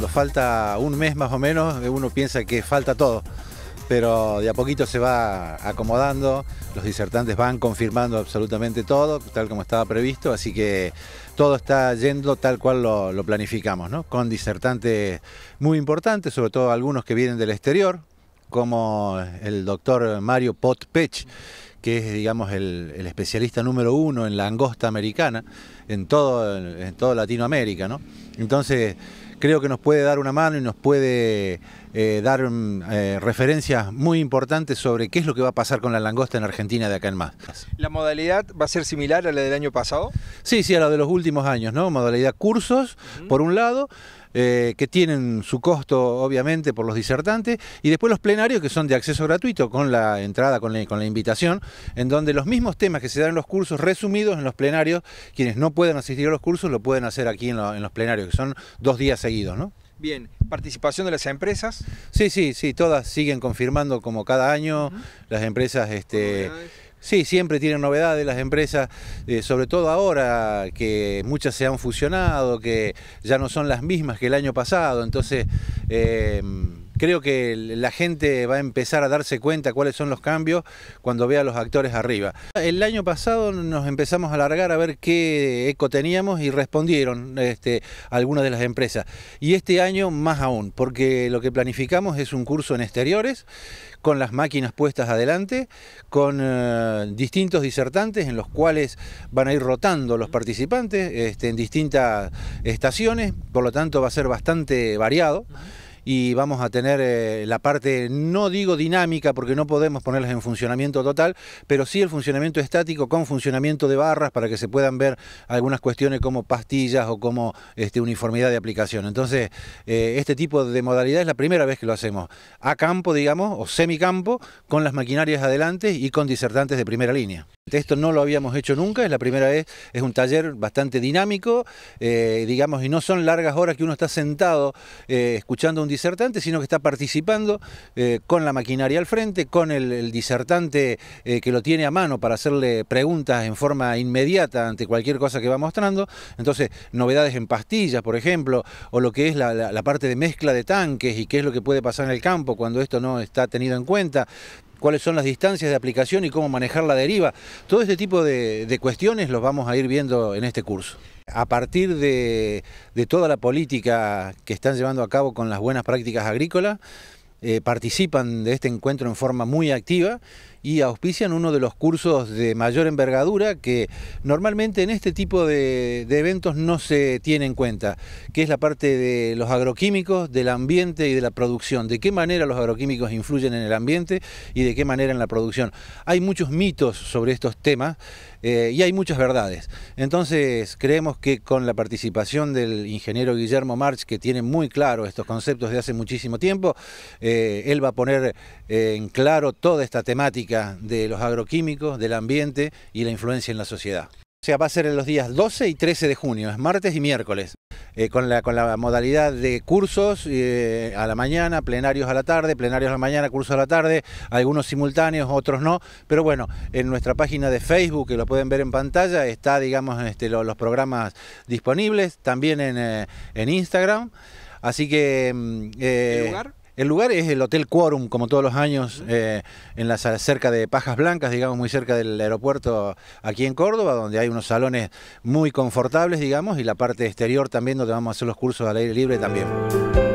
cuando falta un mes más o menos, eh, uno piensa que falta todo, pero de a poquito se va acomodando, los disertantes van confirmando absolutamente todo, tal como estaba previsto, así que todo está yendo tal cual lo, planificamos, ¿no? con disertantes muy importantes, sobre todo algunos que vienen del exterior, como el doctor Mario Potpech, que es, digamos, el, especialista número uno en la angosta americana, en todo, en Latinoamérica, Entonces, creo que nos puede dar una mano y nos puede eh, dar mm, eh, referencias muy importantes sobre qué es lo que va a pasar con la langosta en Argentina de acá en más. ¿La modalidad va a ser similar a la del año pasado? Sí, sí, a la de los últimos años, ¿no? Modalidad cursos, por un lado, eh, que tienen su costo, obviamente, por los disertantes, y después los plenarios que son de acceso gratuito, con la entrada, con la, invitación, en donde los mismos temas que se dan en los cursos, resumidos en los plenarios, quienes no pueden asistir a los cursos, lo pueden hacer aquí en, los plenarios, que son dos días, ¿no? Bien, participación de las empresas. Sí, sí, sí, todas siguen confirmando como cada año. Las empresas, este, sí, siempre tienen novedades las empresas, eh, sobre todo ahora que muchas se han fusionado, que ya no son las mismas que el año pasado. Entonces, em, creo que la gente va a empezar a darse cuenta cuáles son los cambios cuando vea a los actores arriba. El año pasado nos empezamos a alargar a ver qué eco teníamos y respondieron este, algunas de las empresas. Y este año más aún, porque lo que planificamos es un curso en exteriores, con las máquinas puestas adelante, con eh, distintos disertantes en los cuales van a ir rotando los participantes este, en distintas estaciones, por lo tanto va a ser bastante variado y vamos a tener eh, la parte, no digo dinámica porque no podemos ponerlas en funcionamiento total, pero sí el funcionamiento estático con funcionamiento de barras para que se puedan ver algunas cuestiones como pastillas o como este, uniformidad de aplicación. Entonces, eh, este tipo de modalidad es la primera vez que lo hacemos, a campo, digamos, o semicampo, con las maquinarias adelante y con disertantes de primera línea. Esto no lo habíamos hecho nunca, es la primera vez, es un taller bastante dinámico, eh, digamos, y no son largas horas que uno está sentado escuchando un disertante, sino que está participando eh, con la maquinaria al frente, con el, disertante eh, que lo tiene a mano para hacerle preguntas en forma inmediata ante cualquier cosa que va mostrando. Entonces, novedades en pastillas, por ejemplo, o lo que es la parte de mezcla de tanques y qué es lo que puede pasar en el campo cuando esto no está tenido en cuenta cuáles son las distancias de aplicación y cómo manejar la deriva. Todo este tipo de, cuestiones los vamos a ir viendo en este curso. A partir de toda la política que están llevando a cabo con las buenas prácticas agrícolas, eh, participan de este encuentro en forma muy activa y auspician uno de los cursos de mayor envergadura que normalmente en este tipo de, eventos no se tiene en cuenta, que es la parte de los agroquímicos, del ambiente y de la producción, de qué manera los agroquímicos influyen en el ambiente y de qué manera en la producción. Hay muchos mitos sobre estos temas eh, y hay muchas verdades. Entonces creemos que con la participación del ingeniero Guillermo March, que tiene muy claro estos conceptos de hace muchísimo tiempo, él va a poner eh, en claro toda esta temática de los agroquímicos, del ambiente y la influencia en la sociedad. O sea, va a ser en los días 12 y 13 de junio, es martes y miércoles, eh, con, la, con la modalidad de cursos eh, a la mañana, plenarios a la tarde, plenarios a la mañana, cursos a la tarde, algunos simultáneos, otros no. Pero bueno, en nuestra página de Facebook, que lo pueden ver en pantalla, está, digamos, este, los programas disponibles, también en, en Instagram. Así que... Mm, el lugar es el Hotel Quorum, como todos los años, eh, en cerca de Pajas Blancas, digamos, muy cerca del aeropuerto aquí en Córdoba, donde hay unos salones muy confortables, digamos, y la parte exterior también, donde vamos a hacer los cursos al aire libre también.